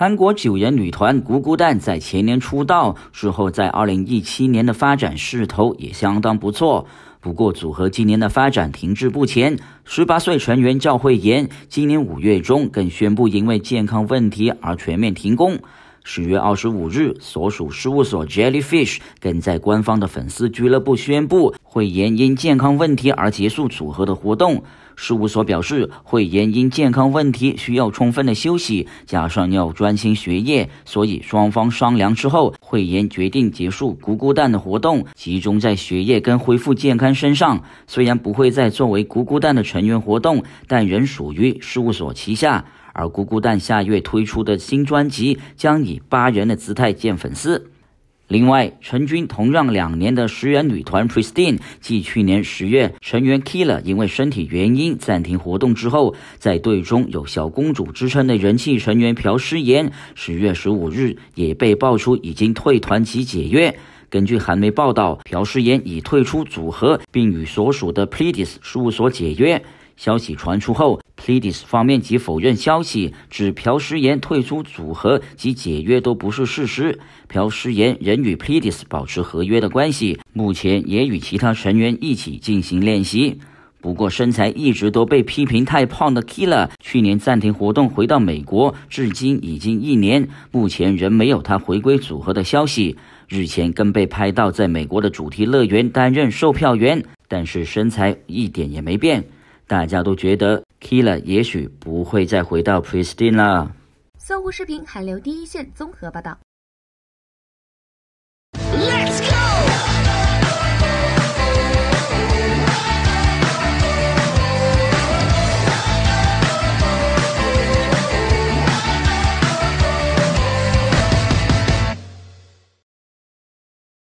韩国九人女团“咕咕蛋”在前年出道之后，在二零一七年的发展势头也相当不错。不过，组合今年的发展停滞不前。十八岁成员赵慧妍今年五月中更宣布因为健康问题而全面停工。十月二十五日，所属事务所 Jellyfish 更在官方的粉丝俱乐部宣布。会员因健康问题而结束组合的活动。事务所表示，会员因健康问题需要充分的休息，加上要专心学业，所以双方商量之后，会员决定结束“咕咕蛋”的活动，集中在学业跟恢复健康身上。虽然不会再作为“咕咕蛋”的成员活动，但仍属于事务所旗下。而“咕咕蛋”下月推出的新专辑将以八人的姿态见粉丝。另外，陈军同样两年的十人女团 Pristin，继去年十月成员 k i l a 因为身体原因暂停活动之后，在队中有“小公主”之称的人气成员朴诗妍，十月十五日也被爆出已经退团及解约。根据韩媒报道，朴诗妍已退出组合，并与所属的 Pledis 事务所解约。消息传出后，Pledis 方面即否认消息，指朴诗妍退出组合及解约都不是事实。朴诗妍仍与 Pledis 保持合约的关系，目前也与其他成员一起进行练习。不过，身材一直都被批评太胖的 Killer，去年暂停活动回到美国，至今已经一年，目前仍没有他回归组合的消息。日前更被拍到在美国的主题乐园担任售票员，但是身材一点也没变。大家都觉得 Killa 也许不会再回到 Pristin 了。搜狐视频韩流第一线综合报道。